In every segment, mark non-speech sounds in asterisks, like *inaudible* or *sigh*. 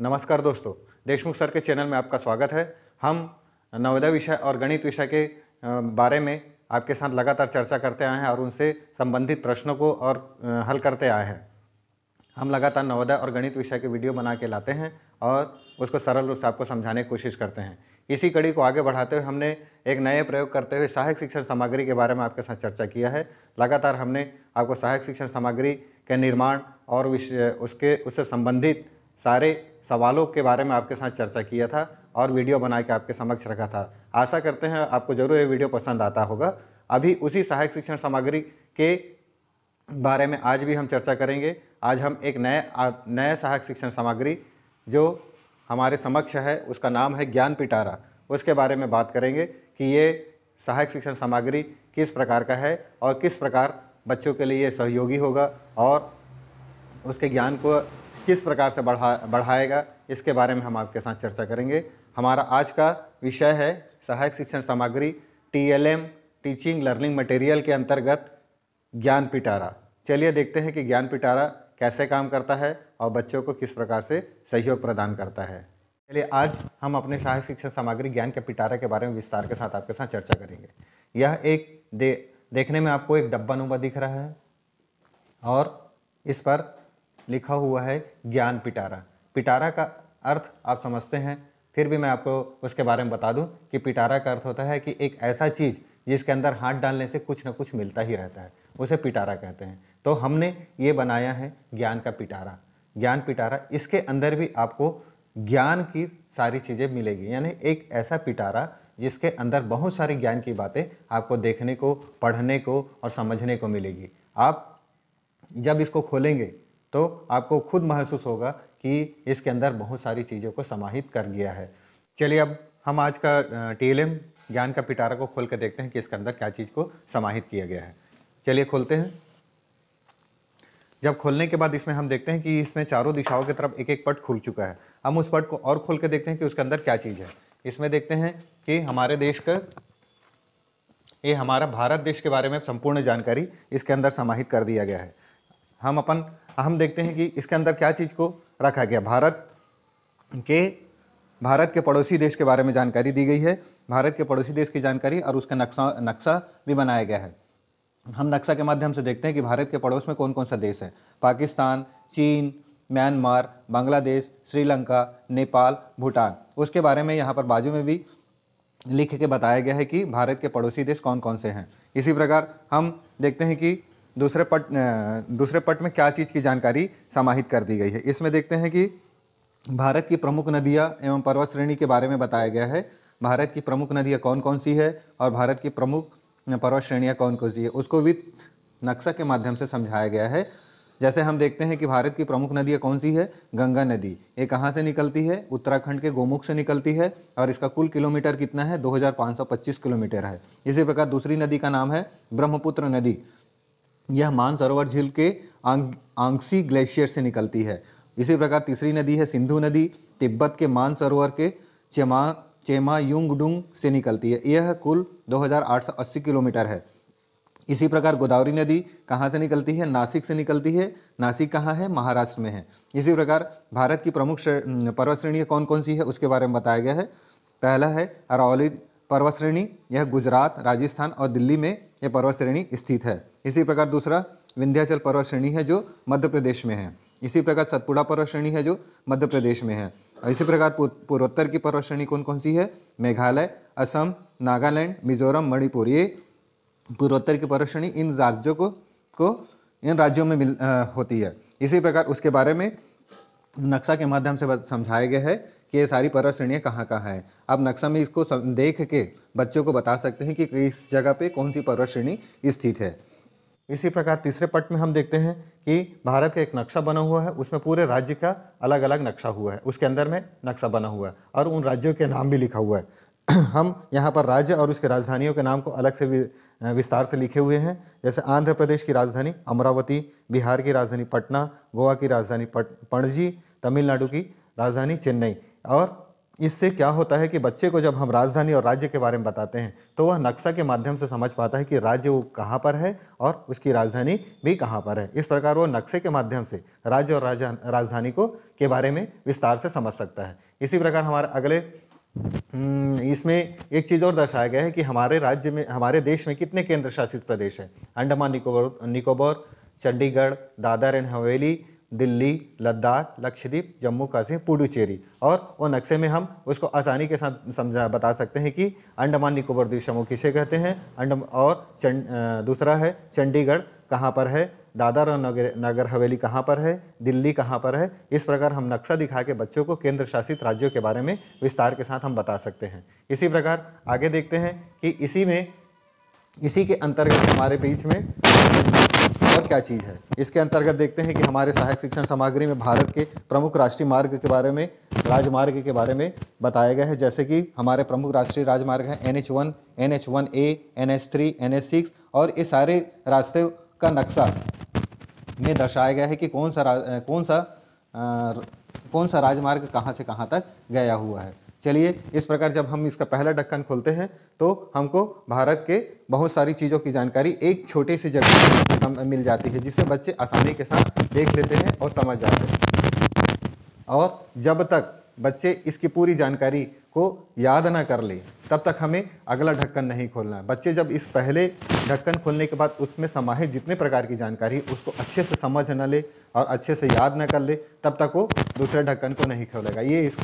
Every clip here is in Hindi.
नमस्कार दोस्तों देशमुख सर के चैनल में आपका स्वागत है हम नवोदय विषय और गणित विषय के बारे में आपके साथ लगातार चर्चा करते आए हैं और उनसे संबंधित प्रश्नों को और हल करते आए हैं हम लगातार नवोदय और गणित विषय के वीडियो बना के लाते हैं और उसको सरल रूप से आपको समझाने की कोशिश करते हैं इसी कड़ी को आगे बढ़ाते हुए हमने एक नए प्रयोग करते हुए सहायक शिक्षण सामग्री के बारे में आपके साथ चर्चा किया है लगातार हमने आपको सहायक शिक्षण सामग्री के निर्माण और उसके उससे संबंधित सारे सवालों के बारे में आपके साथ चर्चा किया था और वीडियो बना के आपके समक्ष रखा था आशा करते हैं आपको ज़रूर ये वीडियो पसंद आता होगा अभी उसी सहायक शिक्षण सामग्री के बारे में आज भी हम चर्चा करेंगे आज हम एक नए नए सहायक शिक्षण सामग्री जो हमारे समक्ष है उसका नाम है ज्ञान पिटारा उसके बारे में बात करेंगे कि ये सहायक शिक्षण सामग्री किस प्रकार का है और किस प्रकार बच्चों के लिए सहयोगी होगा और उसके ज्ञान को किस प्रकार से बढ़ा बढ़ाएगा इसके बारे में हम आपके साथ चर्चा करेंगे हमारा आज का विषय है सहायक शिक्षण सामग्री टीएलएम टीचिंग लर्निंग मटेरियल के अंतर्गत ज्ञान पिटारा चलिए देखते हैं कि ज्ञान पिटारा कैसे काम करता है और बच्चों को किस प्रकार से सहयोग प्रदान करता है चलिए आज हम अपने सहायक शिक्षण सामग्री ज्ञान के पिटारा के बारे में विस्तार के साथ आपके साथ चर्चा करेंगे यह एक दे देखने में आपको एक डब्बा नुमा दिख रहा है और इस पर लिखा हुआ है ज्ञान पिटारा पिटारा का अर्थ आप समझते हैं फिर भी मैं आपको उसके बारे में बता दूं कि पिटारा का अर्थ होता है कि एक ऐसा चीज़ जिसके अंदर हाथ डालने से कुछ ना कुछ मिलता ही रहता है उसे पिटारा कहते हैं तो हमने ये बनाया है ज्ञान का पिटारा ज्ञान पिटारा इसके अंदर भी आपको ज्ञान की सारी चीज़ें मिलेगी यानी एक ऐसा पिटारा जिसके अंदर बहुत सारी ज्ञान की बातें आपको देखने को पढ़ने को और समझने को मिलेगी आप जब इसको खोलेंगे तो आपको खुद महसूस होगा कि इसके अंदर बहुत सारी चीज़ों को समाहित कर गया है चलिए अब हम आज का टी ज्ञान का पिटारा को खोल कर देखते हैं कि इसके अंदर क्या चीज़ को समाहित किया गया है चलिए खोलते हैं जब खोलने के बाद इसमें हम देखते हैं कि इसमें चारों दिशाओं की तरफ एक एक पट खुल चुका है हम उस पट को और खोल के देखते हैं कि उसके अंदर क्या चीज़ है इसमें देखते हैं कि हमारे देश का ये हमारा भारत देश के बारे में संपूर्ण जानकारी इसके अंदर समाहित कर दिया गया है हम अपन हम देखते हैं कि इसके अंदर क्या चीज़ को रखा गया भारत के भारत के पड़ोसी देश के बारे में जानकारी दी गई है भारत के पड़ोसी देश की जानकारी और उसका नक्शा नक्शा भी बनाया गया है हम नक्शा के माध्यम से देखते हैं कि भारत के पड़ोस में कौन कौन सा देश है पाकिस्तान चीन म्यांमार बांग्लादेश श्रीलंका नेपाल भूटान उसके बारे में यहाँ पर बाजू में भी लिख के बताया गया है कि भारत के पड़ोसी देश कौन कौन से हैं इसी प्रकार हम देखते हैं कि दूसरे पट दूसरे पट में क्या चीज़ की जानकारी समाहित कर दी गई है इसमें देखते हैं कि भारत की प्रमुख नदियाँ एवं पर्वत श्रेणी के बारे में बताया गया है भारत की प्रमुख नदियाँ कौन कौन सी है और भारत की प्रमुख पर्वत श्रेणियाँ कौन कौन सी है उसको वित्त नक्शा के माध्यम से समझाया गया है जैसे हम देखते हैं कि भारत की प्रमुख नदियाँ कौन सी है गंगा नदी ये कहाँ से निकलती है उत्तराखंड के गोमुख से निकलती है और इसका कुल किलोमीटर कितना है 2525 किलोमीटर है इसी प्रकार दूसरी नदी का नाम है ब्रह्मपुत्र नदी यह मानसरोवर झील के आंग आंगसी ग्लेशियर से निकलती है इसी प्रकार तीसरी नदी है सिंधु नदी तिब्बत के मानसरोवर के चेमा चेमा युंगडुंग से निकलती है यह कुल 2880 किलोमीटर है इसी प्रकार गोदावरी नदी कहाँ से निकलती है नासिक से निकलती है नासिक कहाँ है महाराष्ट्र में है इसी प्रकार भारत की प्रमुख पर्वत श्रेणी कौन कौन सी है उसके बारे में बताया गया है पहला है अरावली पर्वत श्रेणी यह गुजरात राजस्थान और दिल्ली में यह पर्वत श्रेणी स्थित है इसी प्रकार दूसरा विंध्याचल पर्वत श्रेणी है जो मध्य प्रदेश में है इसी प्रकार सतपुड़ा पर्वत श्रेणी है जो मध्य प्रदेश में है और इसी प्रकार पूर्वोत्तर की पर्वत श्रेणी कौन कौन सी है मेघालय असम नागालैंड मिजोरम मणिपुर ये पूर्वोत्तर की पर्वत श्रेणी इन राज्यों को को इन राज्यों में मिल आ, होती है इसी प्रकार उसके बारे में नक्शा के माध्यम से समझाया गया है कि ये सारी पर्वत श्रेणियाँ कहाँ कहाँ हैं आप नक्शा में इसको देख के बच्चों को बता सकते हैं कि इस जगह पे कौन सी पर्वत श्रेणी स्थित है इसी प्रकार तीसरे पट में हम देखते हैं कि भारत का एक नक्शा बना हुआ है उसमें पूरे राज्य का अलग अलग नक्शा हुआ है उसके अंदर में नक्शा बना हुआ है और उन राज्यों के नाम भी लिखा हुआ है *clears throat* हम यहाँ पर राज्य और उसके राजधानियों के नाम को अलग से विस्तार से लिखे हुए हैं जैसे आंध्र प्रदेश की राजधानी अमरावती बिहार की राजधानी पटना गोवा की राजधानी पणजी तमिलनाडु की राजधानी चेन्नई और इससे क्या होता है कि बच्चे को जब हम राजधानी और राज्य के बारे में बताते हैं तो वह नक्शा के माध्यम से समझ पाता है कि राज्य वो कहाँ पर है और उसकी राजधानी भी कहाँ पर है इस प्रकार वो नक्शे के माध्यम से राज्य और राजधानी को के बारे में विस्तार से समझ सकता है इसी प्रकार हमारे अगले हम्म, इसमें एक चीज़ और दर्शाया गया है कि हमारे राज्य में हमारे देश में कितने केंद्र शासित प्रदेश हैं अंडमान निकोबार निकोबार चंडीगढ़ दादर एंड हवेली दिल्ली लद्दाख लक्षद्वीप जम्मू कश्मीर पुडुचेरी और वो नक्शे में हम उसको आसानी के साथ समझा बता सकते हैं कि अंडमान निकोबार द्वीप समूह किसे कहते हैं अंडम और चंड दूसरा है चंडीगढ़ कहाँ पर है दादर और नगर नगर हवेली कहाँ पर है दिल्ली कहाँ पर है इस प्रकार हम नक्शा दिखा के बच्चों को केंद्र शासित राज्यों के बारे में विस्तार के साथ हम बता सकते हैं इसी प्रकार आगे देखते हैं कि इसी में इसी के अंतर्गत हमारे बीच में और क्या चीज़ है इसके अंतर्गत देखते हैं कि हमारे सहायक शिक्षण सामग्री में भारत के प्रमुख राष्ट्रीय मार्ग के बारे में राजमार्ग के बारे में बताया गया है जैसे कि हमारे प्रमुख राष्ट्रीय राजमार्ग हैं N H one N H one A N H three N H six और ये सारे रास्ते का नक्शा में दर्शाया गया है कि कौन सा कौन सा आ, कौन सा राजमार्ग कहाँ से कहाँ तक गया हुआ है चलिए इस प्रकार जब हम इसका पहला ढक्कन खोलते हैं तो हमको भारत के बहुत सारी चीज़ों की जानकारी एक छोटे सी जगह मिल जाती है जिसे बच्चे आसानी के साथ देख लेते हैं और समझ जाते हैं और जब तक बच्चे इसकी पूरी जानकारी को याद ना कर ले तब तक हमें अगला ढक्कन नहीं खोलना है बच्चे जब इस पहले ढक्कन खोलने के बाद उसमें समाहित जितने प्रकार की जानकारी उसको अच्छे से समझ ना ले और अच्छे से याद ना कर ले तब तक वो दूसरे ढक्कन को नहीं खोलेगा ये इस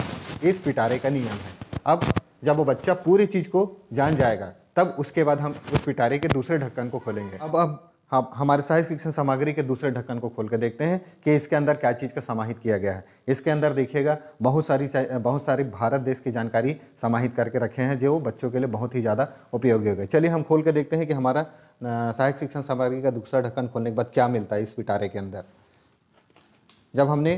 इस पिटारे का नियम है अब जब वो बच्चा पूरी चीज़ को जान जाएगा तब उसके बाद हम उस पिटारे के दूसरे ढक्कन को खोलेंगे अब अब हम हमारे साहित्य शिक्षण सामग्री के दूसरे ढक्कन को खोल कर देखते हैं कि इसके अंदर क्या चीज़ का समाहित किया गया है इसके अंदर देखिएगा बहुत सारी बहुत सारी भारत देश की जानकारी समाहित करके रखे हैं जो बच्चों के लिए बहुत ही ज़्यादा उपयोगी हो गए चलिए हम खोल कर देखते हैं कि हमारा साहित्य शिक्षण सामग्री का दूसरा ढक्कन खोलने के बाद क्या मिलता है इस पिटारे के अंदर जब हमने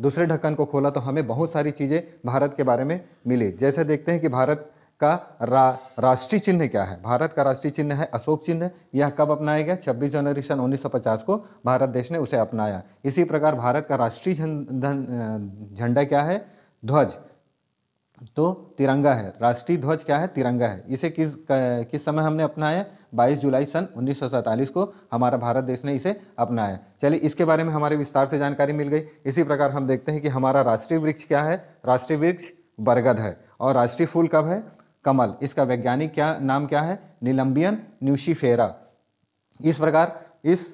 दूसरे ढक्कन को खोला तो हमें बहुत सारी चीज़ें भारत के बारे में मिली जैसे देखते हैं कि भारत का रा, राष्ट्रीय चिन्ह क्या है भारत का राष्ट्रीय चिन्ह है अशोक चिन्ह यह कब अपनाया गया 26 जनवरी सन 1950 को भारत देश ने उसे अपनाया इसी प्रकार भारत का राष्ट्रीय झंडा क्या है ध्वज तो तिरंगा है राष्ट्रीय ध्वज क्या है तिरंगा है इसे किस किस समय हमने अपनाया 22 जुलाई सन 1947 को हमारा भारत देश ने इसे अपनाया चलिए इसके बारे में हमारे विस्तार से जानकारी मिल गई इसी प्रकार हम देखते हैं कि हमारा राष्ट्रीय वृक्ष क्या है राष्ट्रीय वृक्ष बरगद है और राष्ट्रीय फूल कब है कमल इसका वैज्ञानिक क्या नाम क्या है निलंबियन न्यूशीफेरा इस प्रकार इस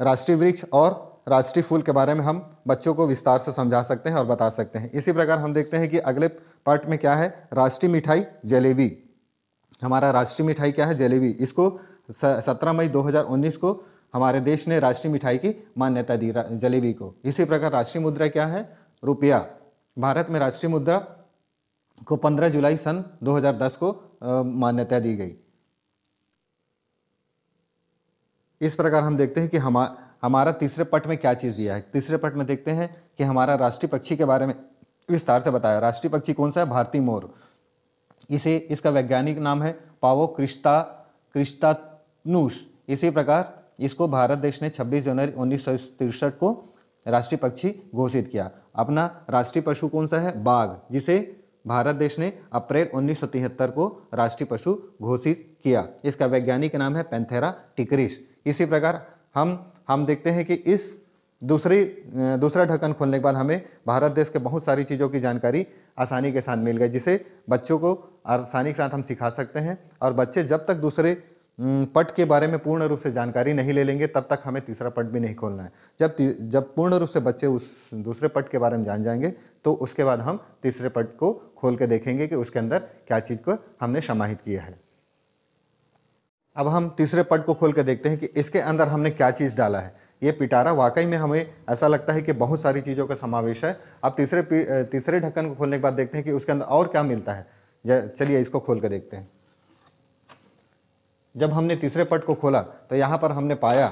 राष्ट्रीय वृक्ष और राष्ट्रीय फूल के बारे में हम बच्चों को विस्तार से समझा सकते हैं और बता सकते हैं इसी प्रकार हम देखते हैं कि अगले पार्ट में क्या है राष्ट्रीय मिठाई जलेबी हमारा राष्ट्रीय मिठाई क्या है जलेबी इसको सत्रह मई 2019 को हमारे देश ने राष्ट्रीय मिठाई की मान्यता दी जलेबी को इसी प्रकार राष्ट्रीय मुद्रा क्या है रुपया भारत में राष्ट्रीय मुद्रा को 15 जुलाई सन 2010 को मान्यता दी गई इस प्रकार हम देखते हैं कि हमारा हमारा तीसरे पट में क्या चीज़ दिया है तीसरे पट में देखते हैं कि हमारा राष्ट्रीय पक्षी के बारे में विस्तार से बताया राष्ट्रीय पक्षी कौन सा है भारतीय मोर इसे इसका वैज्ञानिक नाम है पावो क्रिश्ता क्रिश्तानुष इसी प्रकार इसको भारत देश ने 26 जनवरी उन्नीस को राष्ट्रीय पक्षी घोषित किया अपना राष्ट्रीय पशु कौन सा है बाघ जिसे भारत देश ने अप्रैल उन्नीस को राष्ट्रीय पशु घोषित किया इसका वैज्ञानिक नाम है पेंथेरा टिकरिस इसी प्रकार हम हम देखते हैं कि इस दूसरी दूसरा ढक्कन खोलने के बाद हमें भारत देश के बहुत सारी चीज़ों की जानकारी आसानी के साथ मिल गई जिसे बच्चों को आसानी के साथ हम सिखा सकते हैं और बच्चे जब तक दूसरे पट के बारे में पूर्ण रूप से जानकारी नहीं ले लेंगे तब तक हमें तीसरा पट भी नहीं खोलना है जब जब पूर्ण रूप से बच्चे उस दूसरे पट के बारे में जान जाएंगे तो उसके बाद हम तीसरे पट को खोल के देखेंगे कि उसके अंदर क्या चीज़ को हमने समाहित किया है अब हम तीसरे पट को खोल कर देखते हैं कि इसके अंदर हमने क्या चीज़ डाला है ये पिटारा वाकई में हमें ऐसा लगता है कि बहुत सारी चीज़ों का समावेश है अब तीसरे तीसरे ढक्कन को खोलने के बाद देखते हैं कि उसके अंदर और क्या मिलता है चलिए इसको खोल कर देखते हैं जब हमने तीसरे पट को खोला तो यहाँ पर हमने पाया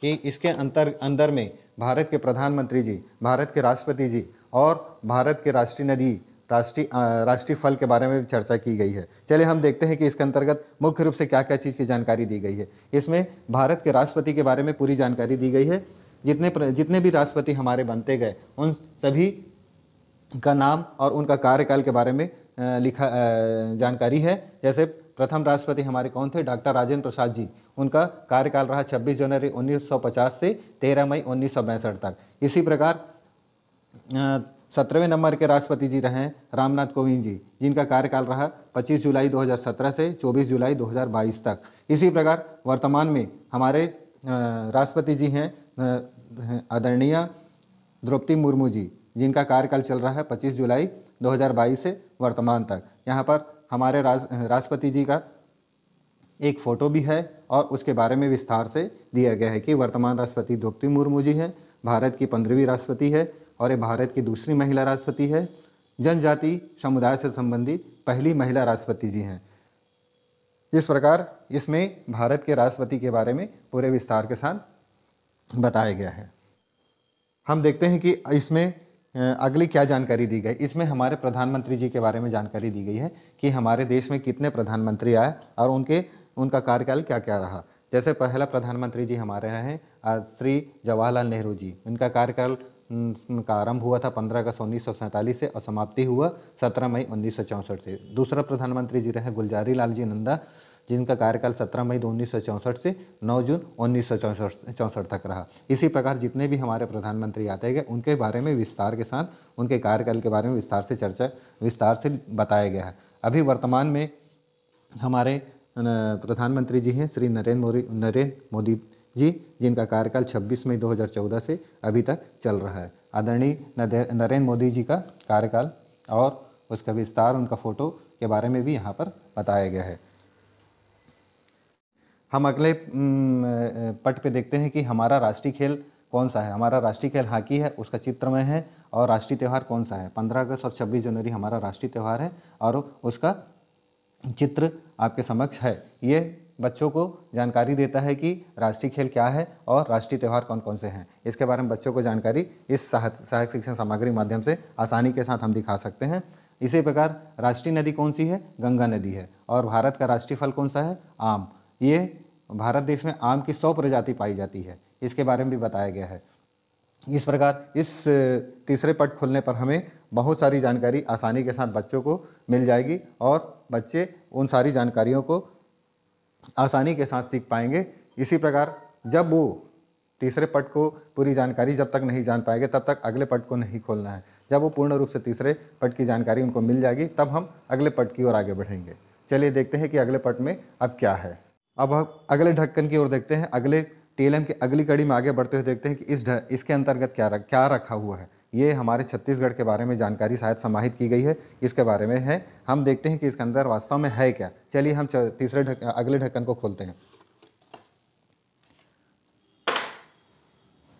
कि इसके अंतर अंदर में भारत के प्रधानमंत्री जी भारत के राष्ट्रपति जी और भारत के राष्ट्रीय नदी राष्ट्रीय राष्ट्रीय फल के बारे में भी चर्चा की गई है चले हम देखते हैं कि इसके अंतर्गत मुख्य रूप से क्या क्या चीज़ की जानकारी दी गई है इसमें भारत के राष्ट्रपति के बारे में पूरी जानकारी दी गई है जितने जितने भी राष्ट्रपति हमारे बनते गए उन सभी का नाम और उनका कार्यकाल के बारे में लिखा जानकारी है जैसे प्रथम राष्ट्रपति हमारे कौन थे डॉक्टर राजेंद्र प्रसाद जी उनका कार्यकाल रहा 26 जनवरी 1950 से 13 मई उन्नीस तक इसी प्रकार सत्रहवें नंबर के राष्ट्रपति जी रहे रामनाथ कोविंद जी जिनका कार्यकाल रहा 25 जुलाई 2017 से 24 जुलाई 2022 तक इसी प्रकार वर्तमान में हमारे राष्ट्रपति जी हैं आदरणीय द्रौपदी मुर्मू जी जिनका कार्यकाल चल रहा है 25 जुलाई 2022 से वर्तमान तक यहाँ पर हमारे राष्ट्रपति जी का एक फ़ोटो भी है और उसके बारे में विस्तार से दिया गया है कि वर्तमान राष्ट्रपति द्रौपदी मुर्मू जी हैं भारत की पंद्रहवीं राष्ट्रपति है और ये भारत की दूसरी महिला राष्ट्रपति है जनजाति समुदाय से संबंधित पहली महिला राष्ट्रपति जी हैं इस प्रकार इसमें भारत के राष्ट्रपति के बारे में पूरे विस्तार के साथ बताया गया है हम देखते हैं कि इसमें अगली क्या जानकारी दी गई इसमें हमारे प्रधानमंत्री जी के बारे में जानकारी दी गई है कि हमारे देश में कितने प्रधानमंत्री आए और उनके उनका कार्यकाल क्या क्या रहा जैसे पहला प्रधानमंत्री जी हमारे रहे श्री जवाहरलाल नेहरू जी उनका कार्यकाल का आरंभ हुआ था पंद्रह अगस्त उन्नीस से और समाप्ति हुआ सत्रह मई उन्नीस से दूसरा प्रधानमंत्री जी रहे गुलजारी लाल जी नंदा जिनका कार्यकाल 17 मई उन्नीस से 9 जून उन्नीस तक रहा इसी प्रकार जितने भी हमारे प्रधानमंत्री आते गए उनके बारे में विस्तार के साथ उनके कार्यकाल के बारे में विस्तार से चर्चा विस्तार से बताया गया है अभी वर्तमान में हमारे प्रधानमंत्री जी हैं श्री नरेंद्र मोदी नरेंद्र मोदी जी जिनका कार्यकाल 26 मई 2014 से अभी तक चल रहा है आदरणीय नरेंद्र मोदी जी का कार्यकाल और उसका विस्तार उनका फ़ोटो के बारे में भी यहाँ पर बताया गया है हम अगले पट पे देखते हैं कि हमारा राष्ट्रीय खेल कौन सा है हमारा राष्ट्रीय खेल हॉकी है उसका चित्रमय है और राष्ट्रीय त्यौहार कौन सा है पंद्रह अगस्त और छब्बीस जनवरी हमारा राष्ट्रीय त्यौहार है और उसका चित्र आपके समक्ष है ये बच्चों को जानकारी देता है कि राष्ट्रीय खेल क्या है और राष्ट्रीय त्यौहार कौन कौन से हैं इसके बारे में बच्चों को जानकारी इस सहायक शिक्षण सामग्री माध्यम से आसानी के साथ हम दिखा सकते हैं इसी प्रकार राष्ट्रीय नदी कौन सी है गंगा नदी है और भारत का राष्ट्रीय फल कौन सा है आम ये भारत देश में आम की सौ प्रजाति पाई जाती है इसके बारे में भी बताया गया है इस प्रकार इस तीसरे पट खुलने पर हमें बहुत सारी जानकारी आसानी के साथ बच्चों को मिल जाएगी और बच्चे उन सारी जानकारियों को आसानी के साथ सीख पाएंगे इसी प्रकार जब वो तीसरे पट को पूरी जानकारी जब तक नहीं जान पाएंगे तब तक अगले पट को नहीं खोलना है जब वो पूर्ण रूप से तीसरे पट की जानकारी उनको मिल जाएगी तब हम अगले पट की ओर आगे बढ़ेंगे चलिए देखते हैं कि अगले पट में अब क्या है अब हम अगले ढक्कन की ओर देखते हैं अगले टीएलएम की अगली कड़ी में आगे बढ़ते हुए देखते हैं कि इस ढ इसके अंतर्गत क्या रख, क्या रखा हुआ है ये हमारे छत्तीसगढ़ के बारे में जानकारी शायद समाहित की गई है इसके बारे में है हम देखते हैं कि इसके अंदर वास्तव में है क्या चलिए हम तीसरे धक, अगले ढक्कन को खोलते हैं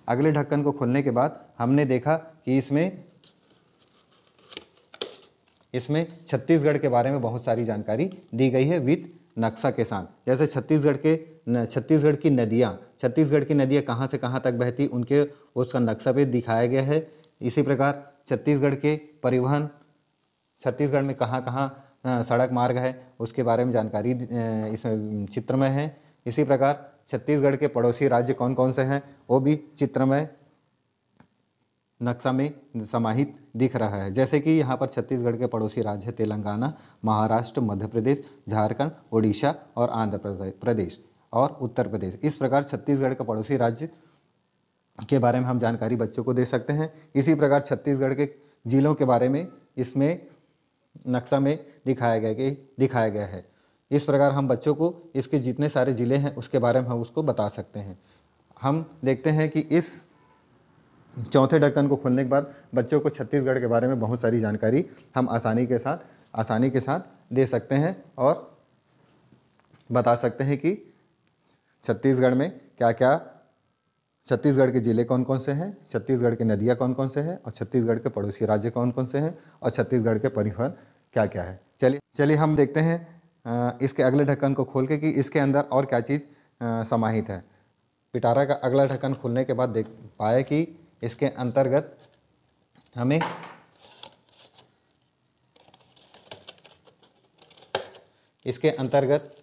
अगले ढक्कन को खोलने के बाद हमने देखा कि इसमें इसमें छत्तीसगढ़ के बारे में बहुत सारी जानकारी दी गई है विथ नक्शा के साथ जैसे छत्तीसगढ़ के छत्तीसगढ़ की नदियाँ छत्तीसगढ़ की नदियाँ कहाँ से कहाँ तक बहती उनके उसका नक्शा पे दिखाया गया है इसी प्रकार छत्तीसगढ़ के परिवहन छत्तीसगढ़ में कहाँ कहाँ सड़क मार्ग है उसके बारे में जानकारी इस चित्र में है इसी प्रकार छत्तीसगढ़ के पड़ोसी राज्य कौन कौन से हैं वो भी चित्रमय नक्शा में समाहित दिख रहा है जैसे कि यहाँ पर छत्तीसगढ़ के पड़ोसी राज्य है तेलंगाना महाराष्ट्र मध्य प्रदेश झारखंड ओडिशा और आंध्र प्रदेश और उत्तर प्रदेश इस प्रकार छत्तीसगढ़ का पड़ोसी राज्य के बारे में हम जानकारी बच्चों को दे सकते हैं इसी प्रकार छत्तीसगढ़ के ज़िलों के बारे में इसमें नक्शा में दिखाया गया कि दिखाया गया है इस प्रकार हम बच्चों को इसके जितने सारे ज़िले हैं उसके बारे में हम उसको बता सकते हैं हम देखते हैं कि इस चौथे ढक्कन को खोलने के बाद बच्चों को छत्तीसगढ़ के बारे में बहुत सारी जानकारी हम आसानी के साथ आसानी के साथ दे सकते हैं और बता सकते हैं कि छत्तीसगढ़ में क्या क्या छत्तीसगढ़ के ज़िले कौन कौन से हैं छत्तीसगढ़ के नदियाँ कौन कौन से हैं और छत्तीसगढ़ के पड़ोसी राज्य कौन कौन से हैं और छत्तीसगढ़ के परिवहन क्या क्या है चलिए चलिए हम देखते हैं इसके अगले ढक्कन को खोल के कि इसके अंदर और क्या चीज़ समाहित है पिटारा का अगला ढक्कन खुलने के बाद देख पाए कि इसके अंतर्गत हमें इसके अंतर्गत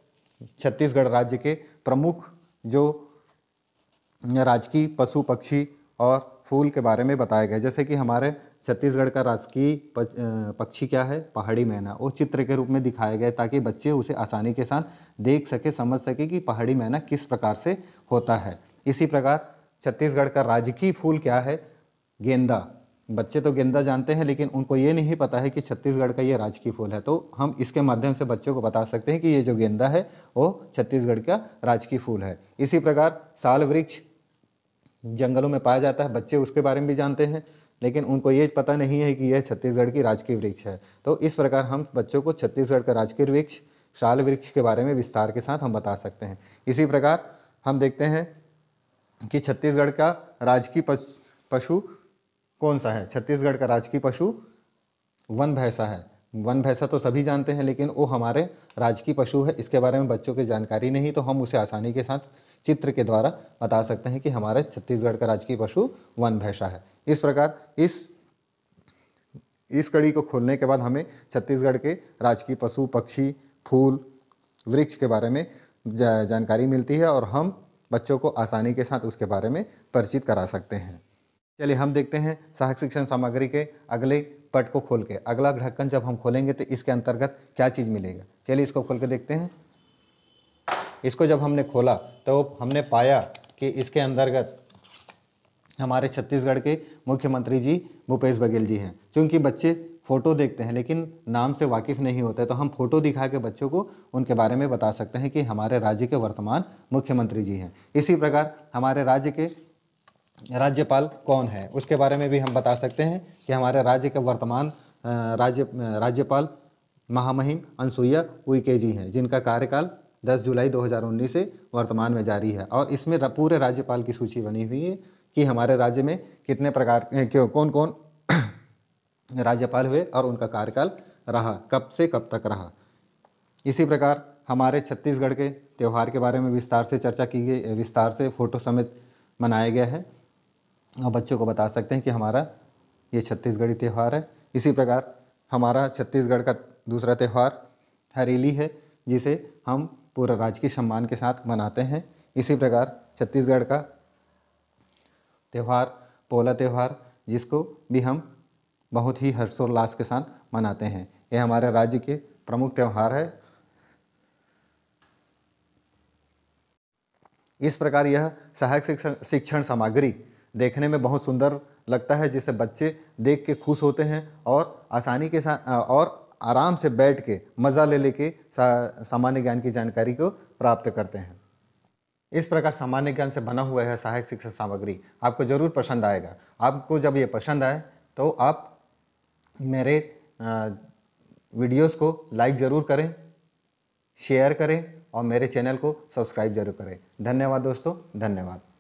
छत्तीसगढ़ राज्य के प्रमुख जो राजकीय पशु पक्षी और फूल के बारे में बताया गया जैसे कि हमारे छत्तीसगढ़ का राजकीय पक्षी क्या है पहाड़ी मैना वो चित्र के रूप में दिखाया गया ताकि बच्चे उसे आसानी के साथ देख सके समझ सके कि पहाड़ी मैना किस प्रकार से होता है इसी प्रकार छत्तीसगढ़ का राजकीय फूल क्या है गेंदा बच्चे तो गेंदा जानते हैं लेकिन उनको ये नहीं पता है कि छत्तीसगढ़ का ये राजकीय फूल है तो हम इसके माध्यम से बच्चों को बता सकते हैं कि ये जो गेंदा है वो छत्तीसगढ़ का राजकीय फूल है इसी प्रकार साल वृक्ष जंगलों में पाया जाता है बच्चे उसके बारे में भी जानते हैं लेकिन उनको ये पता नहीं है कि यह छत्तीसगढ़ की राजकीय वृक्ष है तो इस प्रकार हम बच्चों को छत्तीसगढ़ का राजकीय वृक्ष शाल वृक्ष के बारे में विस्तार के साथ हम बता सकते हैं इसी प्रकार हम देखते हैं कि छत्तीसगढ़ का राजकीय पशु कौन सा है छत्तीसगढ़ का राजकीय पशु वन भैंसा है वन भैंसा तो सभी जानते हैं लेकिन वो हमारे राजकीय पशु है इसके बारे में बच्चों की जानकारी नहीं तो हम उसे आसानी के साथ चित्र के द्वारा बता सकते हैं कि हमारे छत्तीसगढ़ का राजकीय पशु वन भैंसा है इस प्रकार इस इस कड़ी को खोलने के बाद हमें छत्तीसगढ़ के राजकीय पशु पक्षी फूल वृक्ष के बारे में जा, जानकारी मिलती है और हम बच्चों को आसानी के साथ उसके बारे में परिचित करा सकते हैं चलिए हम देखते हैं सहायक शिक्षण सामग्री के अगले पट को खोल के अगला ढक्कन जब हम खोलेंगे तो इसके अंतर्गत क्या चीज़ मिलेगा चलिए इसको खोल के देखते हैं इसको जब हमने खोला तो हमने पाया कि इसके अंतर्गत हमारे छत्तीसगढ़ के मुख्यमंत्री जी भूपेश बघेल जी हैं चूँकि बच्चे फ़ोटो देखते हैं लेकिन नाम से वाकिफ़ नहीं होते तो हम फ़ोटो दिखा के बच्चों को उनके बारे में बता सकते हैं कि हमारे राज्य के वर्तमान मुख्यमंत्री जी हैं इसी प्रकार हमारे राज्य के राज्यपाल कौन है उसके बारे में भी हम बता सकते हैं कि हमारे राज्य के वर्तमान राज्य राज्यपाल महामहिम अनसुईया उइके जी हैं जिनका कार्यकाल 10 जुलाई 2019 से वर्तमान में जारी है और इसमें पूरे राज्यपाल की सूची बनी हुई है कि हमारे राज्य में कितने प्रकार कौन कौन *coughs* राज्यपाल हुए और उनका कार्यकाल रहा कब से कब तक रहा इसी प्रकार हमारे छत्तीसगढ़ के त्यौहार के बारे में विस्तार से चर्चा की गई विस्तार से फोटो समेत मनाया गया है और बच्चों को बता सकते हैं कि हमारा ये छत्तीसगढ़ी त्यौहार है इसी प्रकार हमारा छत्तीसगढ़ का दूसरा त्यौहार हरेली है जिसे हम पूरा राजकीय सम्मान के साथ मनाते हैं इसी प्रकार छत्तीसगढ़ का त्यौहार पोला त्यौहार जिसको भी हम बहुत ही हर्षोल्लास के साथ मनाते हैं यह हमारे राज्य के प्रमुख त्यौहार है इस प्रकार यह सहायक शिक्षण शिक्षण सामग्री देखने में बहुत सुंदर लगता है जिसे बच्चे देख के खुश होते हैं और आसानी के साथ और आराम से बैठ के मज़ा ले लेके सामान्य ज्ञान की जानकारी को प्राप्त करते हैं इस प्रकार सामान्य ज्ञान से बना हुआ है सहायक शिक्षा सामग्री आपको ज़रूर पसंद आएगा आपको जब ये पसंद आए तो आप मेरे वीडियोस को लाइक ज़रूर करें शेयर करें और मेरे चैनल को सब्सक्राइब जरूर करें धन्यवाद दोस्तों धन्यवाद